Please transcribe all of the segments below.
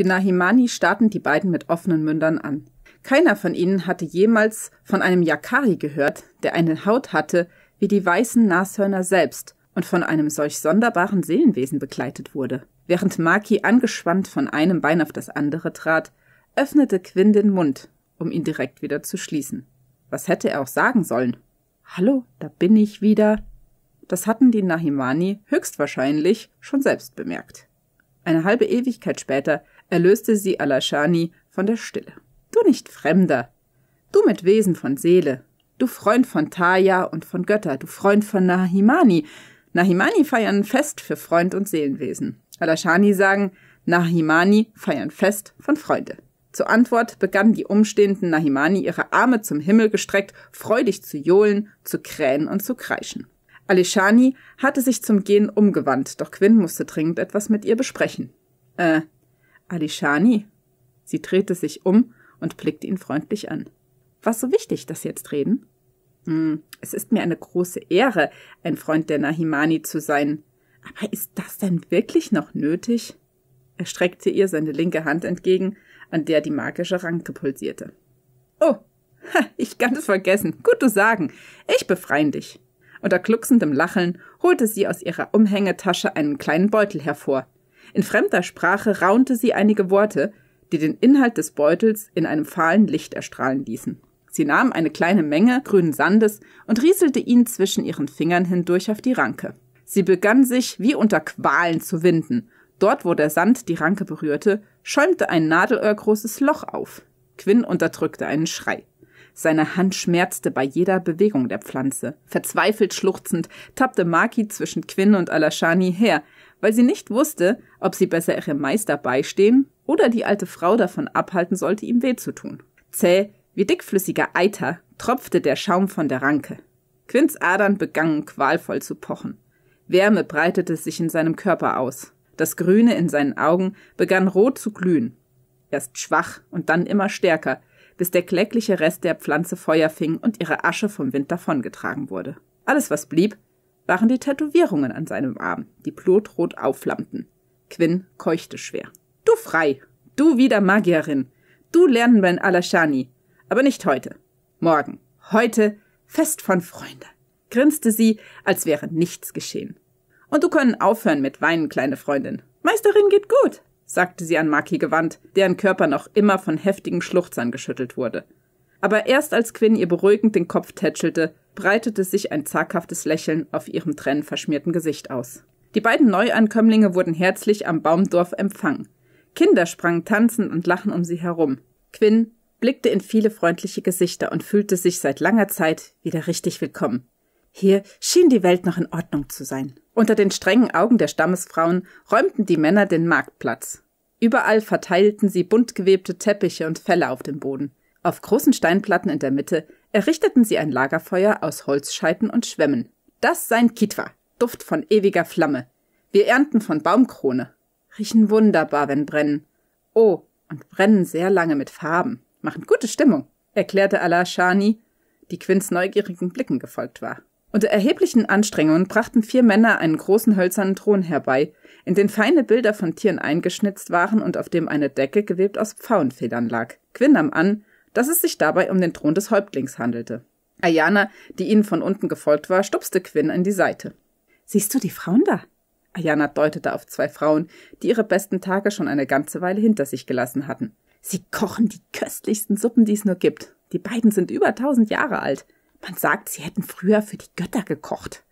Die Nahimani starrten die beiden mit offenen Mündern an. Keiner von ihnen hatte jemals von einem Yakari gehört, der eine Haut hatte wie die weißen Nashörner selbst und von einem solch sonderbaren Seelenwesen begleitet wurde. Während Maki angespannt von einem Bein auf das andere trat, öffnete Quinn den Mund, um ihn direkt wieder zu schließen. Was hätte er auch sagen sollen? Hallo, da bin ich wieder. Das hatten die Nahimani höchstwahrscheinlich schon selbst bemerkt. Eine halbe Ewigkeit später erlöste sie Alashani von der Stille. Du nicht Fremder, du mit Wesen von Seele, du Freund von Taya und von Götter, du Freund von Nahimani. Nahimani feiern Fest für Freund und Seelenwesen. Alashani sagen, Nahimani feiern Fest von Freunde. Zur Antwort begannen die umstehenden Nahimani ihre Arme zum Himmel gestreckt, freudig zu johlen, zu krähen und zu kreischen. Alishani hatte sich zum Gehen umgewandt, doch Quinn musste dringend etwas mit ihr besprechen. Äh, Alishani? Sie drehte sich um und blickte ihn freundlich an. Was so wichtig, dass Sie jetzt reden? Hm, es ist mir eine große Ehre, ein Freund der Nahimani zu sein. Aber ist das denn wirklich noch nötig? Er streckte ihr seine linke Hand entgegen, an der die magische Ranke pulsierte. Oh, ha, ich kann es vergessen. Gut, du sagen. Ich befreien dich. Unter glucksendem Lachen holte sie aus ihrer Umhängetasche einen kleinen Beutel hervor, in fremder Sprache raunte sie einige Worte, die den Inhalt des Beutels in einem fahlen Licht erstrahlen ließen. Sie nahm eine kleine Menge grünen Sandes und rieselte ihn zwischen ihren Fingern hindurch auf die Ranke. Sie begann sich wie unter Qualen zu winden. Dort, wo der Sand die Ranke berührte, schäumte ein nadelöhrgroßes Loch auf. Quinn unterdrückte einen Schrei. Seine Hand schmerzte bei jeder Bewegung der Pflanze. Verzweifelt schluchzend tappte Maki zwischen Quinn und Alashani her, weil sie nicht wusste, ob sie besser ihrem Meister beistehen oder die alte Frau davon abhalten sollte, ihm weh zu tun. Zäh, wie dickflüssiger Eiter, tropfte der Schaum von der Ranke. Quins Adern begannen qualvoll zu pochen. Wärme breitete sich in seinem Körper aus. Das Grüne in seinen Augen begann rot zu glühen. Erst schwach und dann immer stärker, bis der klägliche Rest der Pflanze Feuer fing und ihre Asche vom Wind davongetragen wurde. Alles, was blieb, waren die Tätowierungen an seinem Arm, die blutrot aufflammten. Quinn keuchte schwer. Du frei! Du wieder Magierin! Du lernen mein Alashani! Aber nicht heute. Morgen. Heute Fest von Freunde, grinste sie, als wäre nichts geschehen. Und du können aufhören mit Weinen, kleine Freundin. Meisterin geht gut, sagte sie an Maki gewandt, deren Körper noch immer von heftigen Schluchzern geschüttelt wurde. Aber erst als Quinn ihr beruhigend den Kopf tätschelte, breitete sich ein zaghaftes Lächeln auf ihrem trennverschmierten Gesicht aus. Die beiden Neuankömmlinge wurden herzlich am Baumdorf empfangen. Kinder sprangen tanzend und lachen um sie herum. Quinn blickte in viele freundliche Gesichter und fühlte sich seit langer Zeit wieder richtig willkommen. Hier schien die Welt noch in Ordnung zu sein. Unter den strengen Augen der Stammesfrauen räumten die Männer den Marktplatz. Überall verteilten sie bunt gewebte Teppiche und Felle auf dem Boden. Auf großen Steinplatten in der Mitte errichteten sie ein Lagerfeuer aus Holzscheiten und Schwämmen. Das sein Kitwa, Duft von ewiger Flamme. Wir ernten von Baumkrone. Riechen wunderbar, wenn brennen. Oh, und brennen sehr lange mit Farben. Machen gute Stimmung, erklärte Alashani, die Quinns neugierigen Blicken gefolgt war. Unter erheblichen Anstrengungen brachten vier Männer einen großen hölzernen Thron herbei, in den feine Bilder von Tieren eingeschnitzt waren und auf dem eine Decke gewebt aus Pfauenfedern lag. Quinn nahm an, dass es sich dabei um den Thron des Häuptlings handelte. Ayana, die ihnen von unten gefolgt war, stupste Quinn an die Seite. Siehst du die Frauen da? Ayana deutete auf zwei Frauen, die ihre besten Tage schon eine ganze Weile hinter sich gelassen hatten. Sie kochen die köstlichsten Suppen, die es nur gibt. Die beiden sind über tausend Jahre alt. Man sagt, sie hätten früher für die Götter gekocht.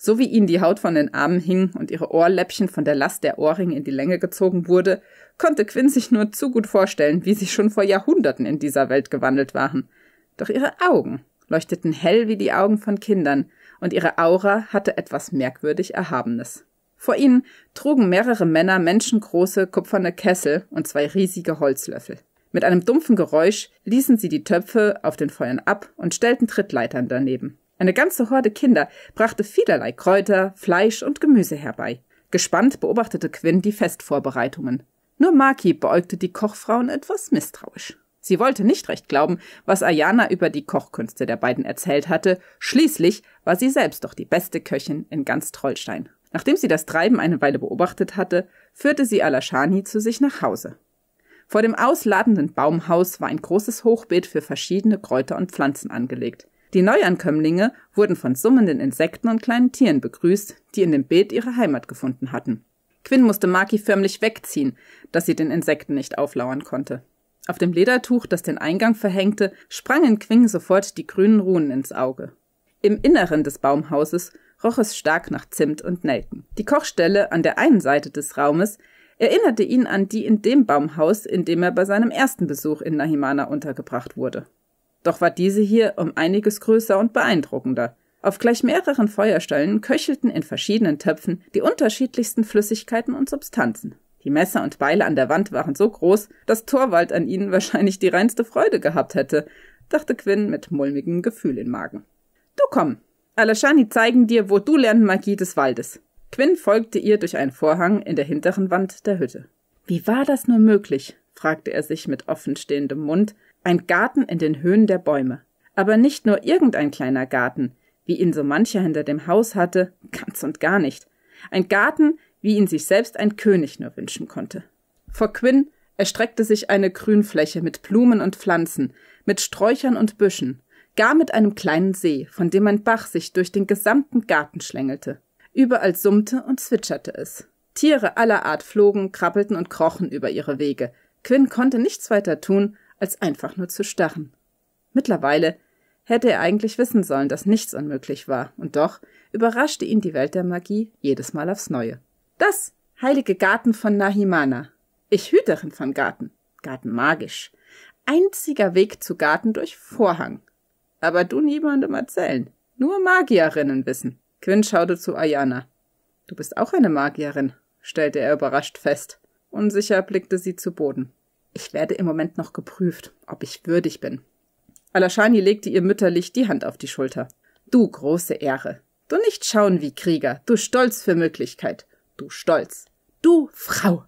So wie ihnen die Haut von den Armen hing und ihre Ohrläppchen von der Last der Ohrringe in die Länge gezogen wurde, konnte Quinn sich nur zu gut vorstellen, wie sie schon vor Jahrhunderten in dieser Welt gewandelt waren. Doch ihre Augen leuchteten hell wie die Augen von Kindern, und ihre Aura hatte etwas merkwürdig Erhabenes. Vor ihnen trugen mehrere Männer menschengroße kupferne Kessel und zwei riesige Holzlöffel. Mit einem dumpfen Geräusch ließen sie die Töpfe auf den Feuern ab und stellten Trittleitern daneben. Eine ganze Horde Kinder brachte vielerlei Kräuter, Fleisch und Gemüse herbei. Gespannt beobachtete Quinn die Festvorbereitungen. Nur Maki beäugte die Kochfrauen etwas misstrauisch. Sie wollte nicht recht glauben, was Ayana über die Kochkünste der beiden erzählt hatte. Schließlich war sie selbst doch die beste Köchin in ganz Trollstein. Nachdem sie das Treiben eine Weile beobachtet hatte, führte sie Alashani zu sich nach Hause. Vor dem ausladenden Baumhaus war ein großes Hochbeet für verschiedene Kräuter und Pflanzen angelegt. Die Neuankömmlinge wurden von summenden Insekten und kleinen Tieren begrüßt, die in dem Beet ihre Heimat gefunden hatten. Quinn musste Maki förmlich wegziehen, dass sie den Insekten nicht auflauern konnte. Auf dem Ledertuch, das den Eingang verhängte, sprangen Quinn sofort die grünen Runen ins Auge. Im Inneren des Baumhauses roch es stark nach Zimt und Nelken. Die Kochstelle an der einen Seite des Raumes erinnerte ihn an die in dem Baumhaus, in dem er bei seinem ersten Besuch in Nahimana untergebracht wurde. Doch war diese hier um einiges größer und beeindruckender. Auf gleich mehreren Feuerstellen köchelten in verschiedenen Töpfen die unterschiedlichsten Flüssigkeiten und Substanzen. Die Messer und Beile an der Wand waren so groß, dass Torwald an ihnen wahrscheinlich die reinste Freude gehabt hätte, dachte Quinn mit mulmigem Gefühl im Magen. Du komm, Alashani zeigen dir, wo du lernen Magie des Waldes. Quinn folgte ihr durch einen Vorhang in der hinteren Wand der Hütte. Wie war das nur möglich? fragte er sich mit offenstehendem Mund ein Garten in den Höhen der Bäume. Aber nicht nur irgendein kleiner Garten, wie ihn so mancher hinter dem Haus hatte, ganz und gar nicht. Ein Garten, wie ihn sich selbst ein König nur wünschen konnte. Vor Quinn erstreckte sich eine Grünfläche mit Blumen und Pflanzen, mit Sträuchern und Büschen, gar mit einem kleinen See, von dem ein Bach sich durch den gesamten Garten schlängelte. Überall summte und zwitscherte es. Tiere aller Art flogen, krabbelten und krochen über ihre Wege. Quinn konnte nichts weiter tun, als einfach nur zu starren. Mittlerweile hätte er eigentlich wissen sollen, dass nichts unmöglich war, und doch überraschte ihn die Welt der Magie jedes Mal aufs Neue. Das heilige Garten von Nahimana. Ich Hüterin von Garten. Garten magisch. Einziger Weg zu Garten durch Vorhang. Aber du niemandem erzählen. Nur Magierinnen wissen. Quinn schaute zu Ayana. Du bist auch eine Magierin, stellte er überrascht fest. Unsicher blickte sie zu Boden. Ich werde im Moment noch geprüft, ob ich würdig bin. Alashani legte ihr mütterlich die Hand auf die Schulter. Du große Ehre. Du nicht schauen wie Krieger, du Stolz für Möglichkeit. Du Stolz. Du Frau.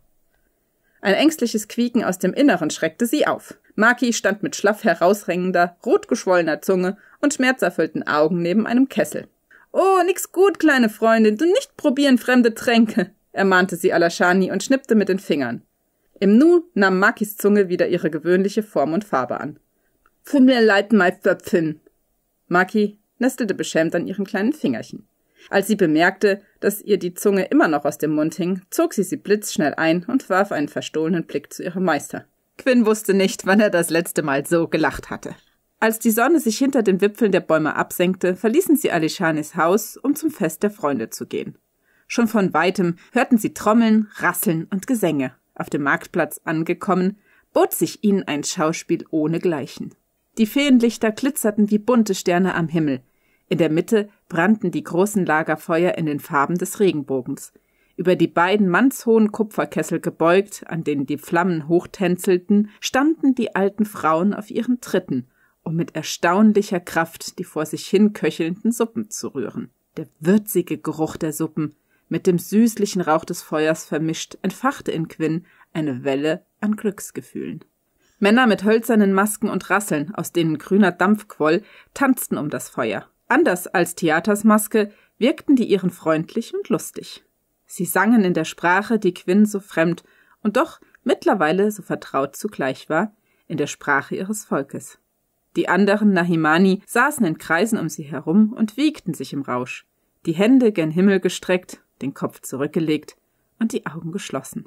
Ein ängstliches Quieken aus dem Inneren schreckte sie auf. Maki stand mit schlaff herausrängender, rotgeschwollener Zunge und schmerzerfüllten Augen neben einem Kessel. Oh, nix gut, kleine Freundin, du nicht probieren fremde Tränke, ermahnte sie Alashani und schnippte mit den Fingern. Im Nu nahm Makis Zunge wieder ihre gewöhnliche Form und Farbe an. Tut mir leid, mein Meisterpfin. Maki nestelte beschämt an ihren kleinen Fingerchen. Als sie bemerkte, dass ihr die Zunge immer noch aus dem Mund hing, zog sie sie blitzschnell ein und warf einen verstohlenen Blick zu ihrem Meister. Quinn wusste nicht, wann er das letzte Mal so gelacht hatte. Als die Sonne sich hinter den Wipfeln der Bäume absenkte, verließen sie Alishanis Haus, um zum Fest der Freunde zu gehen. Schon von weitem hörten sie Trommeln, Rasseln und Gesänge. Auf dem Marktplatz angekommen, bot sich ihnen ein Schauspiel ohnegleichen. Die Feenlichter glitzerten wie bunte Sterne am Himmel. In der Mitte brannten die großen Lagerfeuer in den Farben des Regenbogens. Über die beiden mannshohen Kupferkessel gebeugt, an denen die Flammen hochtänzelten, standen die alten Frauen auf ihren Tritten, um mit erstaunlicher Kraft die vor sich hin köchelnden Suppen zu rühren. Der würzige Geruch der Suppen mit dem süßlichen Rauch des Feuers vermischt, entfachte in Quinn eine Welle an Glücksgefühlen. Männer mit hölzernen Masken und Rasseln, aus denen grüner Dampf quoll, tanzten um das Feuer. Anders als Theaters Maske wirkten die ihren freundlich und lustig. Sie sangen in der Sprache, die Quinn so fremd und doch mittlerweile so vertraut zugleich war, in der Sprache ihres Volkes. Die anderen Nahimani saßen in Kreisen um sie herum und wiegten sich im Rausch, die Hände gen Himmel gestreckt den Kopf zurückgelegt und die Augen geschlossen.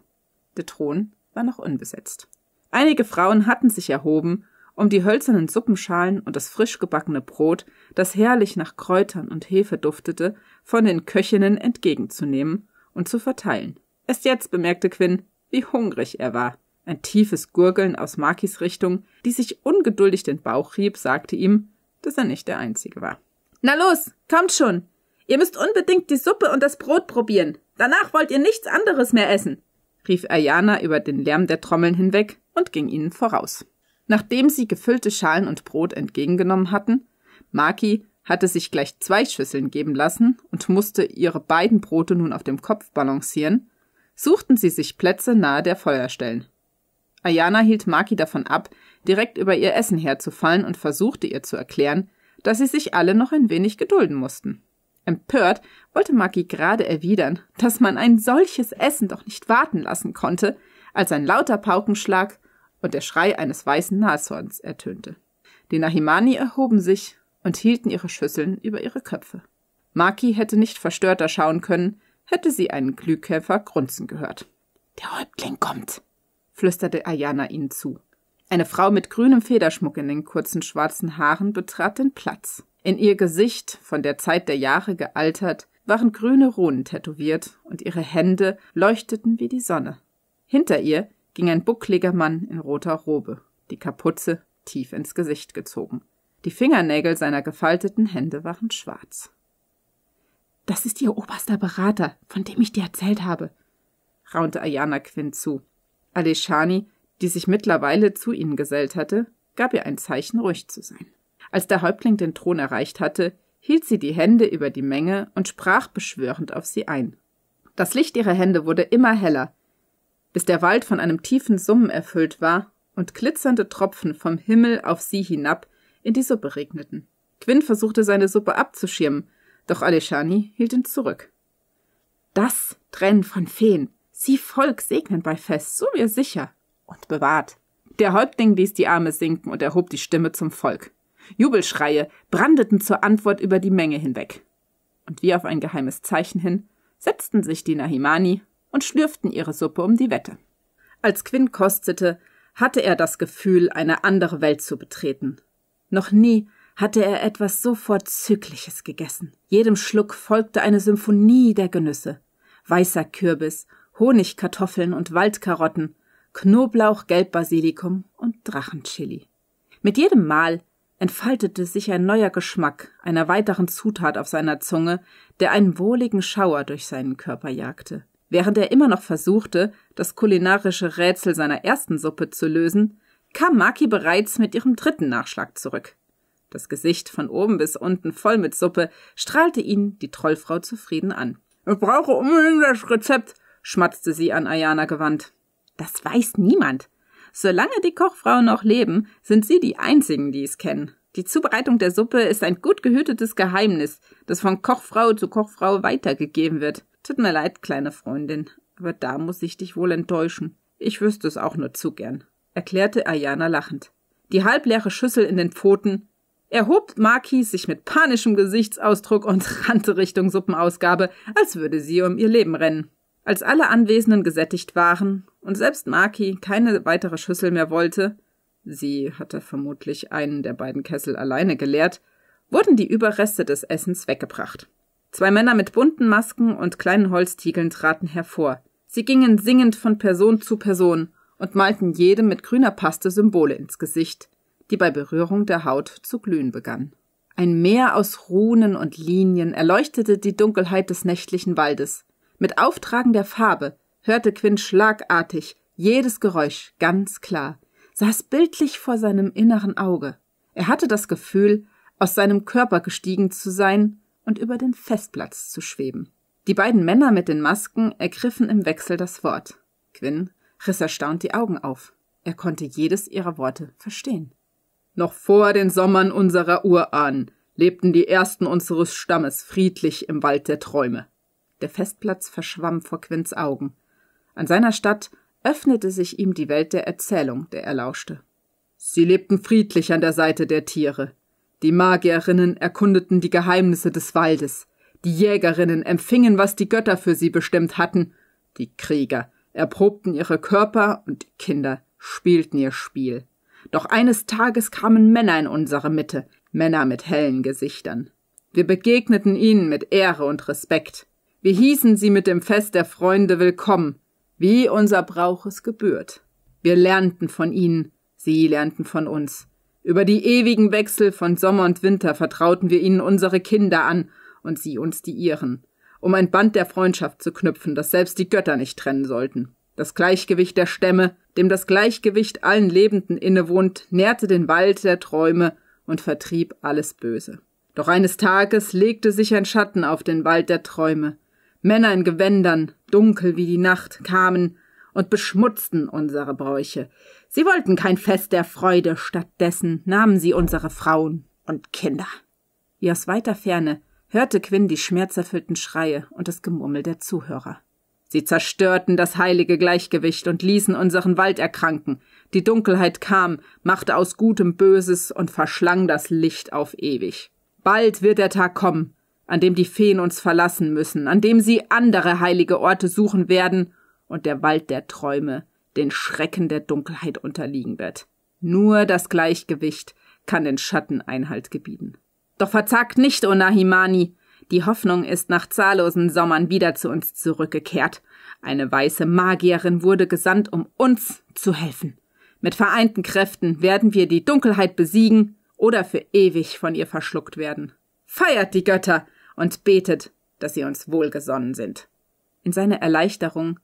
Der Thron war noch unbesetzt. Einige Frauen hatten sich erhoben, um die hölzernen Suppenschalen und das frisch gebackene Brot, das herrlich nach Kräutern und Hefe duftete, von den Köchinnen entgegenzunehmen und zu verteilen. Erst jetzt bemerkte Quinn, wie hungrig er war. Ein tiefes Gurgeln aus Markis Richtung, die sich ungeduldig den Bauch rieb, sagte ihm, dass er nicht der Einzige war. Na los, kommt schon! Ihr müsst unbedingt die Suppe und das Brot probieren. Danach wollt ihr nichts anderes mehr essen, rief Ayana über den Lärm der Trommeln hinweg und ging ihnen voraus. Nachdem sie gefüllte Schalen und Brot entgegengenommen hatten, Maki hatte sich gleich zwei Schüsseln geben lassen und musste ihre beiden Brote nun auf dem Kopf balancieren, suchten sie sich Plätze nahe der Feuerstellen. Ayana hielt Maki davon ab, direkt über ihr Essen herzufallen und versuchte ihr zu erklären, dass sie sich alle noch ein wenig gedulden mussten. Empört wollte Maggie gerade erwidern, dass man ein solches Essen doch nicht warten lassen konnte, als ein lauter Paukenschlag und der Schrei eines weißen Nashorns ertönte. Die Nahimani erhoben sich und hielten ihre Schüsseln über ihre Köpfe. Maki hätte nicht verstörter schauen können, hätte sie einen Glühkäfer grunzen gehört. Der Häuptling kommt, flüsterte Ayana ihnen zu. Eine Frau mit grünem Federschmuck in den kurzen schwarzen Haaren betrat den Platz. In ihr Gesicht, von der Zeit der Jahre gealtert, waren grüne Runen tätowiert und ihre Hände leuchteten wie die Sonne. Hinter ihr ging ein buckliger Mann in roter Robe, die Kapuze tief ins Gesicht gezogen. Die Fingernägel seiner gefalteten Hände waren schwarz. Das ist ihr oberster Berater, von dem ich dir erzählt habe, raunte Ayana Quinn zu. Aleshani, die sich mittlerweile zu ihnen gesellt hatte, gab ihr ein Zeichen, ruhig zu sein. Als der Häuptling den Thron erreicht hatte, hielt sie die Hände über die Menge und sprach beschwörend auf sie ein. Das Licht ihrer Hände wurde immer heller, bis der Wald von einem tiefen Summen erfüllt war und glitzernde Tropfen vom Himmel auf sie hinab in die Suppe regneten. Quinn versuchte seine Suppe abzuschirmen, doch Aleshani hielt ihn zurück. Das trennen von Feen. Sie Volk segnen bei Fest, so mir sicher. Und bewahrt. Der Häuptling ließ die Arme sinken und erhob die Stimme zum Volk. Jubelschreie brandeten zur Antwort über die Menge hinweg. Und wie auf ein geheimes Zeichen hin, setzten sich die Nahimani und schlürften ihre Suppe um die Wette. Als Quinn kostete, hatte er das Gefühl, eine andere Welt zu betreten. Noch nie hatte er etwas so Vorzügliches gegessen. Jedem Schluck folgte eine Symphonie der Genüsse. Weißer Kürbis, Honigkartoffeln und Waldkarotten, Knoblauch, Gelbbasilikum und Drachenchili. Mit jedem Mal entfaltete sich ein neuer Geschmack einer weiteren Zutat auf seiner Zunge, der einen wohligen Schauer durch seinen Körper jagte. Während er immer noch versuchte, das kulinarische Rätsel seiner ersten Suppe zu lösen, kam Maki bereits mit ihrem dritten Nachschlag zurück. Das Gesicht von oben bis unten voll mit Suppe strahlte ihn die Trollfrau zufrieden an. Ich brauche unbedingt das Rezept, schmatzte sie an Ayana gewandt. Das weiß niemand, Solange die Kochfrauen noch leben, sind sie die einzigen, die es kennen. Die Zubereitung der Suppe ist ein gut gehütetes Geheimnis, das von Kochfrau zu Kochfrau weitergegeben wird. Tut mir leid, kleine Freundin, aber da muss ich dich wohl enttäuschen. Ich wüsste es auch nur zu gern, erklärte Ayana lachend. Die halbleere Schüssel in den Pfoten, erhob Marquis sich mit panischem Gesichtsausdruck und rannte Richtung Suppenausgabe, als würde sie um ihr Leben rennen. Als alle Anwesenden gesättigt waren und selbst Maki keine weitere Schüssel mehr wollte, sie hatte vermutlich einen der beiden Kessel alleine geleert, wurden die Überreste des Essens weggebracht. Zwei Männer mit bunten Masken und kleinen Holztiegeln traten hervor. Sie gingen singend von Person zu Person und malten jedem mit grüner Paste Symbole ins Gesicht, die bei Berührung der Haut zu glühen begann. Ein Meer aus Runen und Linien erleuchtete die Dunkelheit des nächtlichen Waldes, mit Auftragen der Farbe hörte Quinn schlagartig jedes Geräusch ganz klar, saß bildlich vor seinem inneren Auge. Er hatte das Gefühl, aus seinem Körper gestiegen zu sein und über den Festplatz zu schweben. Die beiden Männer mit den Masken ergriffen im Wechsel das Wort. Quinn riss erstaunt die Augen auf. Er konnte jedes ihrer Worte verstehen. Noch vor den Sommern unserer Urahnen lebten die ersten unseres Stammes friedlich im Wald der Träume. Der Festplatz verschwamm vor Quinns Augen. An seiner Stadt öffnete sich ihm die Welt der Erzählung, der er lauschte. Sie lebten friedlich an der Seite der Tiere. Die Magierinnen erkundeten die Geheimnisse des Waldes. Die Jägerinnen empfingen, was die Götter für sie bestimmt hatten. Die Krieger erprobten ihre Körper und die Kinder spielten ihr Spiel. Doch eines Tages kamen Männer in unsere Mitte, Männer mit hellen Gesichtern. Wir begegneten ihnen mit Ehre und Respekt. Wir hießen sie mit dem Fest der Freunde willkommen, wie unser Brauch es gebührt. Wir lernten von ihnen, sie lernten von uns. Über die ewigen Wechsel von Sommer und Winter vertrauten wir ihnen unsere Kinder an und sie uns die ihren, um ein Band der Freundschaft zu knüpfen, das selbst die Götter nicht trennen sollten. Das Gleichgewicht der Stämme, dem das Gleichgewicht allen Lebenden innewohnt, nährte den Wald der Träume und vertrieb alles Böse. Doch eines Tages legte sich ein Schatten auf den Wald der Träume, Männer in Gewändern, dunkel wie die Nacht, kamen und beschmutzten unsere Bräuche. Sie wollten kein Fest der Freude, stattdessen nahmen sie unsere Frauen und Kinder. Wie aus weiter Ferne hörte Quinn die schmerzerfüllten Schreie und das Gemurmel der Zuhörer. Sie zerstörten das heilige Gleichgewicht und ließen unseren Wald erkranken. Die Dunkelheit kam, machte aus Gutem Böses und verschlang das Licht auf ewig. Bald wird der Tag kommen, an dem die Feen uns verlassen müssen, an dem sie andere heilige Orte suchen werden und der Wald der Träume den Schrecken der Dunkelheit unterliegen wird. Nur das Gleichgewicht kann den Schatten Einhalt gebieten. Doch verzagt nicht, Onahimani! Die Hoffnung ist nach zahllosen Sommern wieder zu uns zurückgekehrt. Eine weiße Magierin wurde gesandt, um uns zu helfen. Mit vereinten Kräften werden wir die Dunkelheit besiegen oder für ewig von ihr verschluckt werden feiert die Götter und betet, dass sie uns wohlgesonnen sind. In seiner Erleichterung,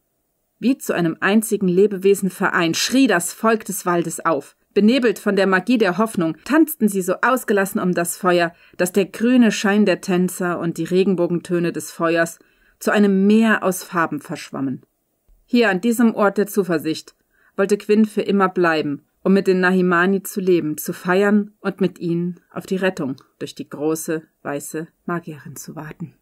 wie zu einem einzigen Lebewesen vereint, schrie das Volk des Waldes auf. Benebelt von der Magie der Hoffnung tanzten sie so ausgelassen um das Feuer, dass der grüne Schein der Tänzer und die Regenbogentöne des Feuers zu einem Meer aus Farben verschwammen. Hier an diesem Ort der Zuversicht wollte Quinn für immer bleiben um mit den Nahimani zu leben, zu feiern und mit ihnen auf die Rettung durch die große weiße Magierin zu warten.